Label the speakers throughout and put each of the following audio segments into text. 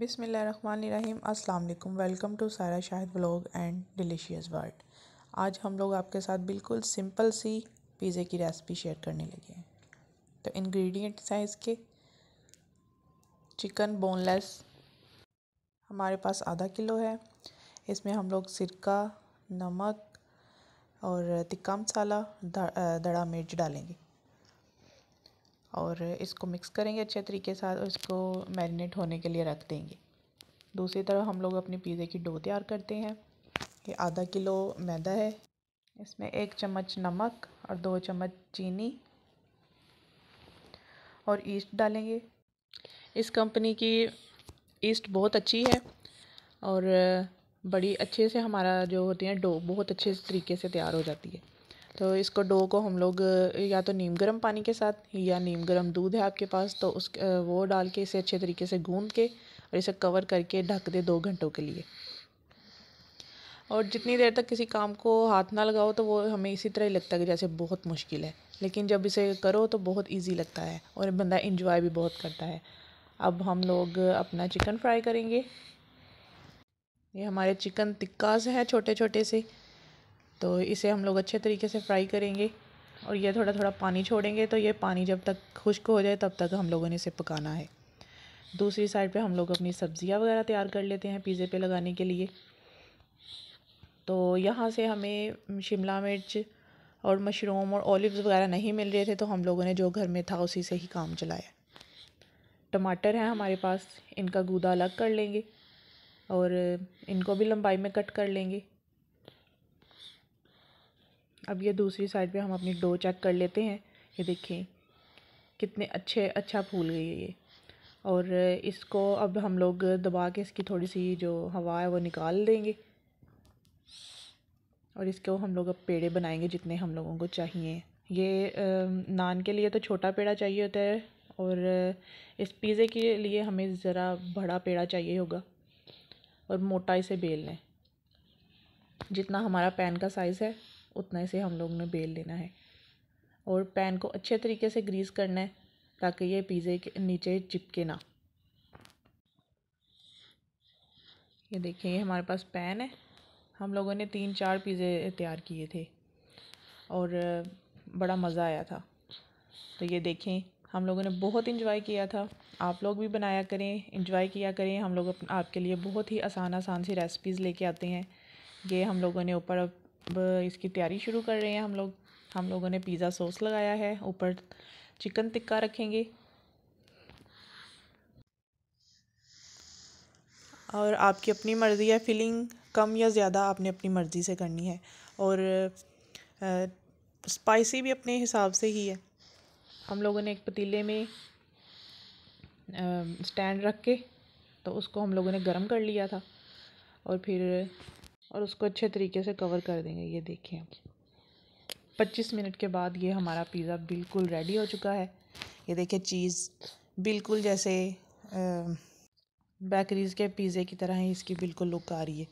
Speaker 1: बिसमीम् अल्लाम welcome to Sara Shahid blog and delicious world आज हम लोग आपके साथ बिल्कुल सिंपल सी पिज़्ज़े की रेसिपी शेयर करने लगे हैं तो इंग्रेडिएंट्स हैं इसके चिकन बोनलेस हमारे पास आधा किलो है इसमें हम लोग सिरका नमक और तिक्का मसाला दड़ा मिर्च डालेंगे और इसको मिक्स करेंगे अच्छे तरीके से और इसको मैरिनेट होने के लिए रख देंगे दूसरी तरफ हम लोग अपने पिज़्ज़े की डो तैयार करते हैं ये आधा किलो मैदा है इसमें एक चम्मच नमक और दो चम्मच चीनी और ईस्ट डालेंगे इस कंपनी की ईस्ट बहुत अच्छी है और बड़ी अच्छे से हमारा जो होती है डो बहुत अच्छे तरीके से तैयार हो जाती है तो इसको डो को हम लोग या तो नीम गर्म पानी के साथ या नीम गर्म दूध है आपके पास तो उस वो डाल के इसे अच्छे तरीके से गूंद के और इसे कवर करके ढक दे दो घंटों के लिए और जितनी देर तक किसी काम को हाथ ना लगाओ तो वो हमें इसी तरह ही लगता है कि जैसे बहुत मुश्किल है लेकिन जब इसे करो तो बहुत इजी लगता है और बंदा इंजॉय भी बहुत करता है अब हम लोग अपना चिकन फ्राई करेंगे ये हमारे चिकन टिक्काज हैं छोटे छोटे से तो इसे हम लोग अच्छे तरीके से फ्राई करेंगे और ये थोड़ा थोड़ा पानी छोड़ेंगे तो ये पानी जब तक खुश्क हो जाए तब तक हम लोगों ने इसे पकाना है दूसरी साइड पे हम लोग अपनी सब्ज़ियाँ वगैरह तैयार कर लेते हैं पिज़्ज़े पे लगाने के लिए तो यहाँ से हमें शिमला मिर्च और मशरूम और ऑलिव्स वगैरह नहीं मिल रहे थे तो हम लोगों ने जो घर में था उसी से ही काम चलाया टमाटर हैं हमारे पास इनका गूदा अलग कर लेंगे और इनको भी लंबाई में कट कर लेंगे अब ये दूसरी साइड पे हम अपनी डो चेक कर लेते हैं ये देखें कितने अच्छे अच्छा फूल गई है ये और इसको अब हम लोग दबा के इसकी थोड़ी सी जो हवा है वो निकाल देंगे और इसको हम लोग अब पेड़े बनाएंगे जितने हम लोगों को चाहिए ये नान के लिए तो छोटा पेड़ा चाहिए होता है और इस पिज़्ज़े के लिए हमें ज़रा बड़ा पेड़ा चाहिए होगा और मोटा इसे बेल लें जितना हमारा पैन का साइज़ है उतना से हम लोग ने बेल लेना है और पैन को अच्छे तरीके से ग्रीस करना है ताकि ये पिज़्ज़े के नीचे चिपके ना ये देखिए ये हमारे पास पैन है हम लोगों ने तीन चार पिज़्ज़े तैयार किए थे और बड़ा मज़ा आया था तो ये देखें हम लोगों ने बहुत इन्जॉय किया था आप लोग भी बनाया करें इन्जॉय किया करें हम लोग आपके लिए बहुत ही आसान आसान सी रेसिपीज़ लेके आते हैं ये हम लोगों ने ऊपर अब इसकी तैयारी शुरू कर रहे हैं हम लोग हम लोगों ने पिज़्ज़ा सॉस लगाया है ऊपर चिकन टिक्का रखेंगे और आपकी अपनी मर्ज़ी है फिलिंग कम या ज़्यादा आपने अपनी मर्ज़ी से करनी है और आ, स्पाइसी भी अपने हिसाब से ही है हम लोगों ने एक पतीले में आ, स्टैंड रख के तो उसको हम लोगों ने गर्म कर लिया था और फिर और उसको अच्छे तरीके से कवर कर देंगे ये देखिए आप पच्चीस मिनट के बाद ये हमारा पिज़्ज़ा बिल्कुल रेडी हो चुका है ये देखिए चीज़ बिल्कुल जैसे बेकरीज़ के पिज़्ज़े की तरह ही इसकी बिल्कुल लुक आ रही है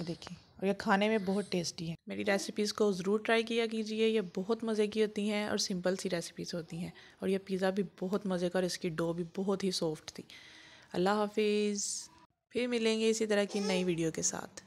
Speaker 1: ये देखिए और ये खाने में बहुत टेस्टी है मेरी रेसिपीज़ को ज़रूर ट्राई किया कीजिए ये बहुत मज़े की होती हैं और सिंपल सी रेसिपीज़ होती हैं और यह पिज़्ज़ा भी बहुत मज़े का और इसकी डो भी बहुत ही सॉफ्ट थी अल्लाह हाफिज़ फिर मिलेंगे इसी तरह की नई वीडियो के साथ